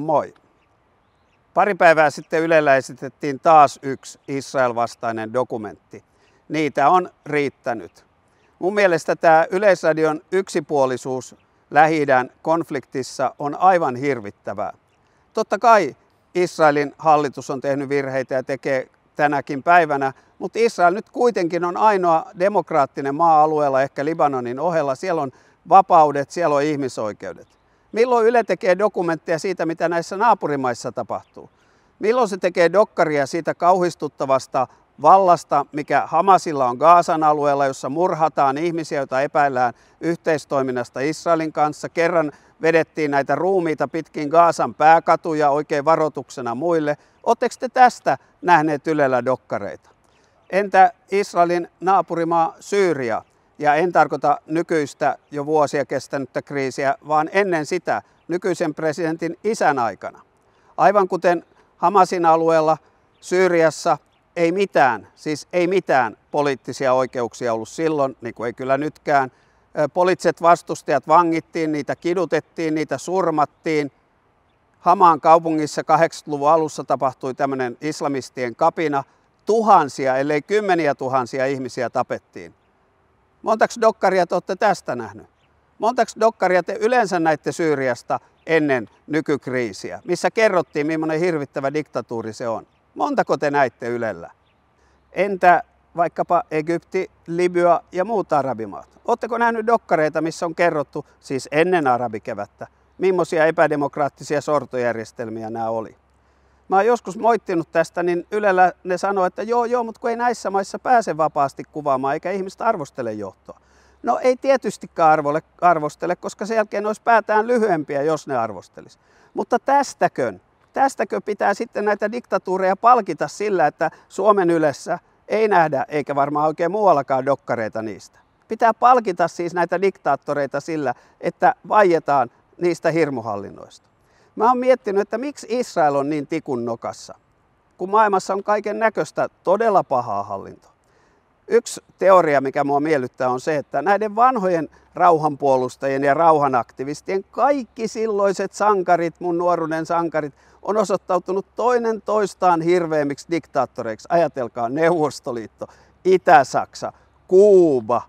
Moi! Pari päivää sitten Ylellä esitettiin taas yksi Israel-vastainen dokumentti. Niitä on riittänyt. Mun mielestä tämä Yleisradion yksipuolisuus lähi konfliktissa on aivan hirvittävää. Totta kai Israelin hallitus on tehnyt virheitä ja tekee tänäkin päivänä, mutta Israel nyt kuitenkin on ainoa demokraattinen maa alueella, ehkä Libanonin ohella. Siellä on vapaudet, siellä on ihmisoikeudet. Milloin Yle tekee dokumentteja siitä, mitä näissä naapurimaissa tapahtuu? Milloin se tekee dokkaria siitä kauhistuttavasta vallasta, mikä Hamasilla on Gaasan alueella, jossa murhataan ihmisiä, joita epäillään yhteistoiminnasta Israelin kanssa. Kerran vedettiin näitä ruumiita pitkin Gaasan pääkatuja oikein varoituksena muille. Oletteko te tästä nähneet Ylellä dokkareita? Entä Israelin naapurimaa Syyria? Ja en tarkoita nykyistä jo vuosia kestänyttä kriisiä, vaan ennen sitä nykyisen presidentin isän aikana. Aivan kuten Hamasin alueella Syyriassa ei mitään, siis ei mitään poliittisia oikeuksia ollut silloin, niin kuin ei kyllä nytkään. Poliittiset vastustajat vangittiin, niitä kidutettiin, niitä surmattiin. Hamaan kaupungissa 80-luvun alussa tapahtui tämmöinen islamistien kapina. Tuhansia, ellei kymmeniä tuhansia ihmisiä tapettiin. Montaks dokkaria te olette tästä nähnyt? Montaks dokkaria te yleensä näitte Syyriasta ennen nykykriisiä, missä kerrottiin, millainen hirvittävä diktatuuri se on? Montako te näitte Ylellä? Entä vaikkapa Egypti, Libya ja muut arabimaat? Oletteko nähnyt dokkareita, missä on kerrottu, siis ennen arabikevättä, millaisia epädemokraattisia sortojärjestelmiä nämä oli? mä oon joskus moittinut tästä, niin Ylellä ne sanoo, että joo, joo, mutta kun ei näissä maissa pääse vapaasti kuvaamaan, eikä ihmiset arvostele johtoa. No ei tietystikään arvole, arvostele, koska sen jälkeen olisi päätään lyhyempiä, jos ne arvostelisi. Mutta tästäkön, tästäkö pitää sitten näitä diktatuureja palkita sillä, että Suomen ylessä ei nähdä, eikä varmaan oikein muuallakaan dokkareita niistä. Pitää palkita siis näitä diktaattoreita sillä, että vaietaan niistä hirmuhallinnoista. Mä oon miettinyt, että miksi Israel on niin tikun nokassa, kun maailmassa on kaiken näköistä todella pahaa hallintoa. Yksi teoria, mikä mua miellyttää, on se, että näiden vanhojen rauhanpuolustajien ja rauhanaktivistien kaikki silloiset sankarit, mun nuoruuden sankarit, on osoittautunut toinen toistaan hirveämmiksi diktaattoreiksi. Ajatelkaa Neuvostoliitto, Itä-Saksa, Kuuba,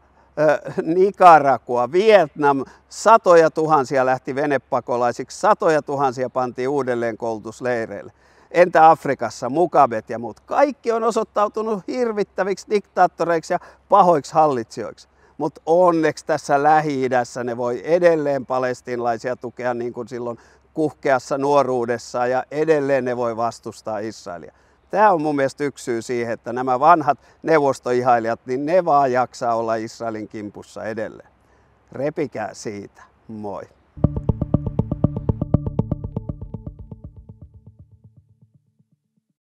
Nicaragua, Vietnam, satoja tuhansia lähti venepakolaisiksi, satoja tuhansia pantiin koulutusleireille. Entä Afrikassa, Mukabet ja muut. Kaikki on osoittautunut hirvittäviksi diktaattoreiksi ja pahoiksi hallitsijoiksi. Mutta onneksi tässä lähi ne voi edelleen palestinlaisia tukea niin kuin silloin kuhkeassa nuoruudessa ja edelleen ne voi vastustaa Israelia. Tämä on mun mielestä yksi syy siihen, että nämä vanhat neuvostoihailijat, niin ne vaan jaksaa olla Israelin kimpussa edelleen. Repikää siitä. Moi.